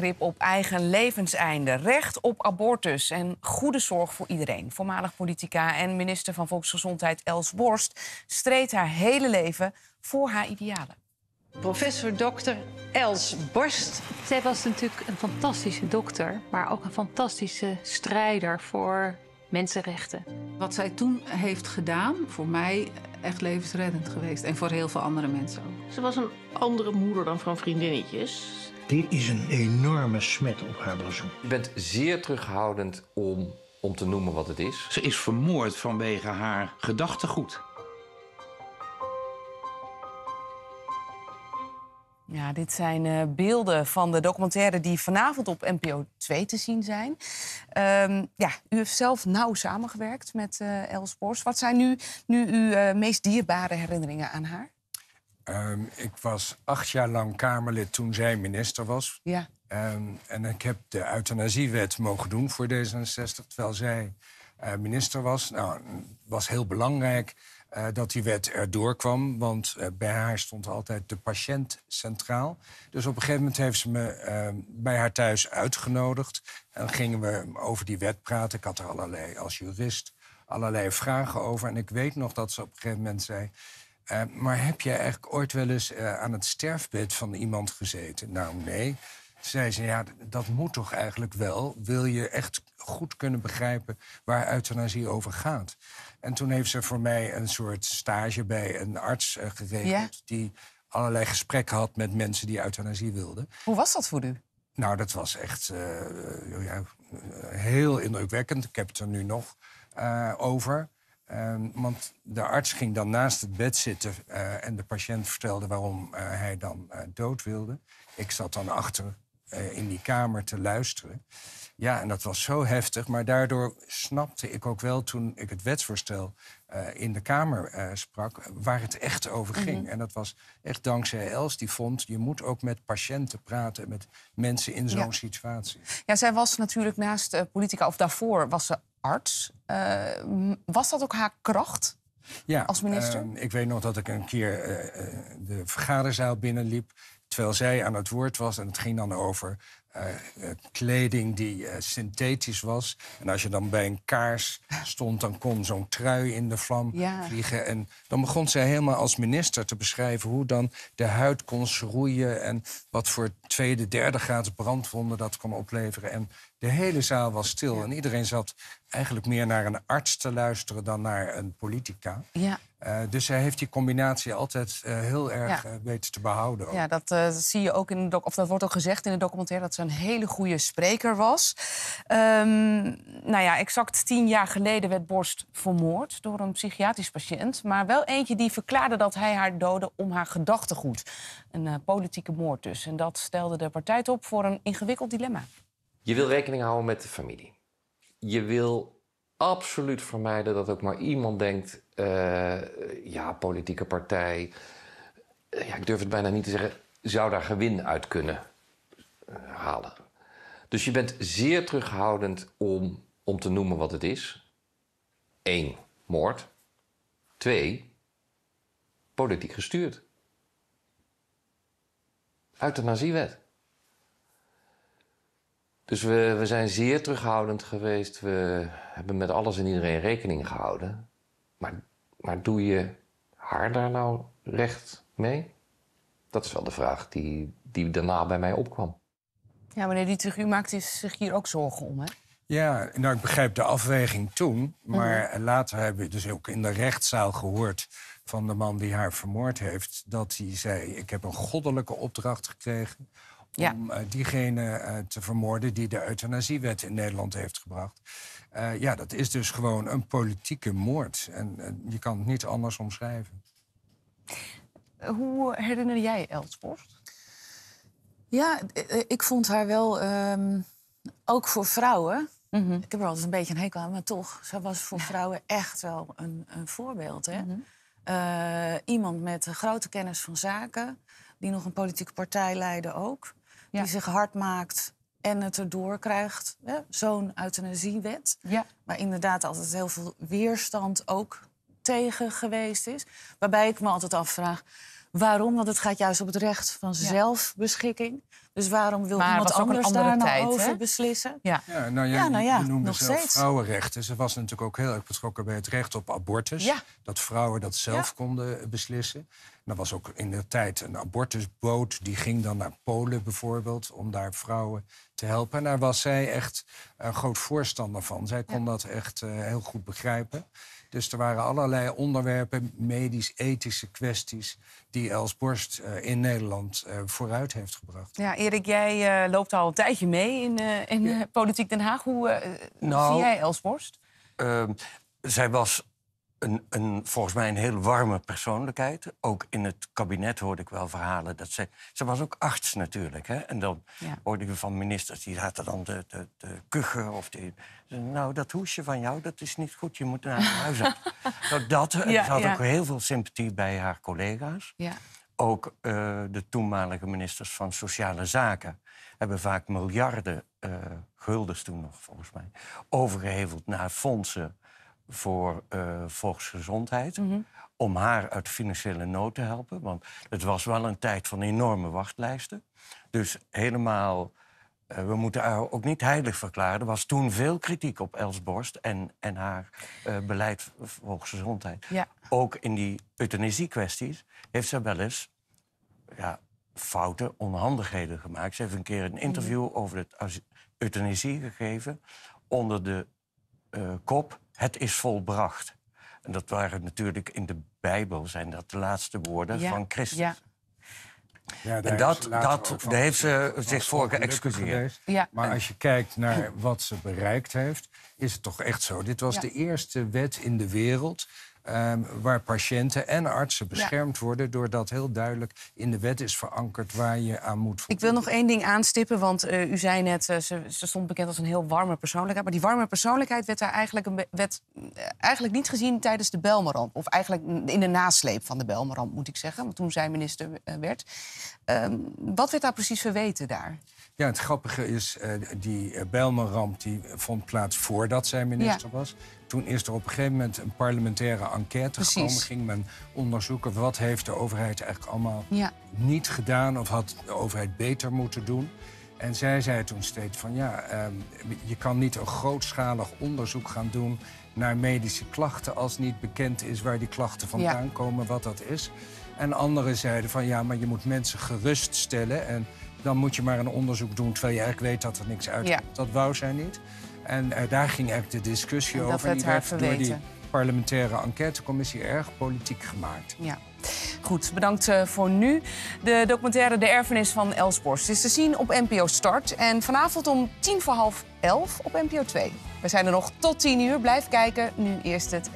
Grip op eigen levenseinde, recht op abortus en goede zorg voor iedereen. Voormalig politica en minister van Volksgezondheid Els Borst streed haar hele leven voor haar idealen. Professor dokter Els Borst. Zij was natuurlijk een fantastische dokter, maar ook een fantastische strijder voor mensenrechten. Wat zij toen heeft gedaan, voor mij echt levensreddend geweest. En voor heel veel andere mensen ook. Ze was een andere moeder dan van vriendinnetjes. Dit is een enorme smet op haar blazoen. Je bent zeer terughoudend om, om te noemen wat het is. Ze is vermoord vanwege haar gedachtegoed. Ja, dit zijn eh, beelden van de documentaire die vanavond op NPO 2 te zien zijn. Ehm, ja, u heeft zelf nauw samengewerkt met uh, Els Bors. Wat zijn nu, nu uw eh, meest dierbare herinneringen aan haar? Ehm, ik was acht jaar lang Kamerlid toen zij minister was. Ja. Ehm, en ik heb de euthanasiewet mogen doen voor D66, terwijl zij eh, minister was. Nou, was heel belangrijk eh, dat die wet erdoor kwam, want eh, bij haar stond altijd de patiënt centraal. Dus op een gegeven moment heeft ze me ehm, bij haar thuis uitgenodigd. En gingen we over die wet praten. Ik had er allerlei, als jurist, allerlei vragen over. En ik weet nog dat ze op een gegeven moment zei eh, maar heb jij eigenlijk ooit wel eens eh, aan het sterfbed van iemand gezeten? Nou, nee. Toen zei ze, ja, dat moet toch eigenlijk wel. Wil je echt goed kunnen begrijpen waar euthanasie over gaat? En toen heeft ze voor mij een soort stage bij een arts eh, geregeld... die allerlei gesprekken had met mensen die euthanasie wilden. Hoe was dat voor u? Nou, dat was echt heel indrukwekkend. Ik heb het er nu nog over. Ehm, want de arts ging dan naast het bed zitten eh, en de patiënt vertelde waarom eh, hij dan eh, dood wilde. Ik zat dan achter in die kamer te luisteren. Ja, en dat was zo heftig, maar daardoor snapte ik ook wel toen ik het wetsvoorstel in de Kamer sprak, waar het echt over ging. Mhm. En dat was echt dankzij Els, die vond, je moet ook met patiënten praten, met mensen in zo'n situatie. Ja, zij was natuurlijk naast politica, of daarvoor was ze eh, was dat ook haar kracht? Ja, als minister? Ehm, ik weet nog dat ik een keer eh, eh, de vergaderzaal binnenliep terwijl zij aan het woord was. En het ging dan over eh, eh, kleding die eh, synthetisch was. En als je dan bij een kaars stond, dan kon zo'n trui in de vlam vliegen. En dan begon zij helemaal als minister te beschrijven hoe dan de huid kon schroeien. En wat voor tweede, derde graad brandwonden dat kon opleveren. En de hele zaal was stil en iedereen zat eigenlijk meer naar een arts te luisteren dan naar een politica. Ja. dus hij heeft die combinatie altijd heel erg weten te behouden. Ja, dat zie je ook in de doc of dat wordt ook gezegd in de documentaire dat een hele goede spreker was. Um, nou ja, exact tien jaar geleden werd Borst vermoord door een psychiatrisch patiënt. Maar wel eentje die verklaarde dat hij haar doodde om haar gedachtegoed. Een eh, politieke moord dus. En dat stelde de partij op voor een ingewikkeld dilemma. Je wil rekening houden met de familie. Je wil absoluut vermijden dat ook maar iemand denkt: eh, ja, politieke partij. Ja, ik durf het bijna niet te zeggen. Zou daar gewin uit kunnen? Dus je bent zeer terughoudend om, om te noemen wat het is. Eén, moord. Twee, politiek gestuurd. uit de naziewet. Dus we, we zijn zeer terughoudend geweest. We hebben met alles en iedereen rekening gehouden. Maar, maar doe je haar daar nou recht mee? Dat is wel de vraag die, die daarna bij mij opkwam. Ja, meneer Dietrich, u maakte zich hier ook zorgen om, hè? Ja, nou, ik begrijp de afweging toen. Maar mhm. later hebben we dus ook in de rechtszaal gehoord van de man die haar vermoord heeft... dat hij zei, ik heb een goddelijke opdracht gekregen... om eh, diegene eh, te vermoorden die de euthanasiewet in Nederland heeft gebracht. Eh, ja, dat is dus gewoon een politieke moord. En je kan het niet anders omschrijven. Hoe herinner jij Elsworst? Ja, eh, eh, ik vond haar wel, ehm, ook voor vrouwen. Mhm. Ik heb er altijd een beetje een hekel aan, maar toch, ze was voor vrouwen echt wel een, een voorbeeld. Hè? Mhm. Eh, iemand met grote kennis van zaken, die nog een politieke partij leidde ook. Die zich hard maakt en het erdoor krijgt. Zo'n euthanasiewet, Ja. Waar inderdaad altijd heel veel weerstand ook tegen geweest is. Waarbij ik me altijd afvraag Waarom? Want het gaat juist op het recht van zelfbeschikking. Dus waarom wil iemand anders daar nou over beslissen? Ja. ja, nou, ja, nou noemde zelf vrouwenrechten. Ze was natuurlijk ook heel erg betrokken bij het recht op abortus. Dat vrouwen dat zelf konden beslissen. Er was ook in de tijd een abortusboot. Die ging dan naar Polen bijvoorbeeld om daar vrouwen te helpen. En daar was zij echt een groot voorstander van. Zij kon dat echt eh, heel goed begrijpen. Dus er waren allerlei onderwerpen, medisch-ethische kwesties, die Els Borst eh, in Nederland eh, vooruit heeft gebracht. Ja, Erik, jij loopt al een tijdje mee in, in Politiek Den Haag. Hoe nou, zie jij Els Borst? Ehm, zij was een, een, volgens mij een heel warme persoonlijkheid. Ook in het kabinet hoorde ik wel verhalen dat ze. Ze was ook arts natuurlijk. Hè? En dan ja. hoorde je van ministers die zaten dan de, de, de kuchen of die. Nou, dat hoesje van jou, dat is niet goed. Je moet naar huis nou, dat. Eh, ze had ook heel veel sympathie bij haar collega's. Ook eh, de toenmalige ministers van Sociale Zaken hebben vaak miljarden uh, guldens toen nog, volgens mij, overgeheveld naar fondsen voor eh, volksgezondheid. Mhm. Om haar uit financiële nood te helpen. Want het was wel een tijd van enorme wachtlijsten. Dus helemaal, eh, we moeten haar ook niet heilig verklaren. Er was toen veel kritiek op Els Borst en, en haar uh, beleid volksgezondheid. Ja. Ook in die euthanasie-kwesties heeft ze wel eens ja, fouten, onhandigheden gemaakt. Ze heeft een keer een mhm. interview over het euthanasie gegeven onder de kop het is volbracht. En dat waren natuurlijk in de Bijbel zijn dat de laatste woorden van Christus. Ja. Ja, en dat, dat heeft ze zich voor geëxcuseerd. Ja. Maar als je kijkt naar wat ze bereikt heeft, is het toch echt zo. Dit was de eerste wet in de wereld Ehm, waar patiënten en artsen beschermd worden... doordat heel duidelijk in de wet is verankerd waar je aan moet Ik wil nog één ding aanstippen, want eh, u zei net... Eh, ze, stond bekend als een heel warme persoonlijkheid... maar die warme persoonlijkheid werd daar eigenlijk, een eh, eigenlijk niet gezien tijdens de Belmarand Of eigenlijk in de nasleep van de Belmarand moet ik zeggen. Want toen zij minister werd. Ehm, wat werd daar precies verweten daar? Ja, het grappige is, eh, die eh, Bijlman-ramp die vond plaats voordat zij minister was. Toen is er op een gegeven moment een parlementaire enquête Precies. gekomen. Ging men onderzoeken wat heeft de overheid eigenlijk allemaal niet gedaan... of had de overheid beter moeten doen. En zij zei toen steeds van ja, ehm, je kan niet een grootschalig onderzoek gaan doen naar medische klachten als niet bekend is waar die klachten vandaan komen, wat dat is. En anderen zeiden van ja, maar je moet mensen geruststellen en dan moet je maar een onderzoek doen... terwijl je eigenlijk weet dat er niks uitkomt. Dat wou zijn niet. En eh, daar ging eigenlijk de discussie over. en die werd door die parlementaire enquêtecommissie erg politiek gemaakt. Ja. Goed, bedankt eh, voor nu. De documentaire De Erfenis van Els Borst is te zien op NPO Start. En vanavond om tien voor half elf op NPO 2. We zijn er nog tot tien uur. Blijf kijken. Nu eerst het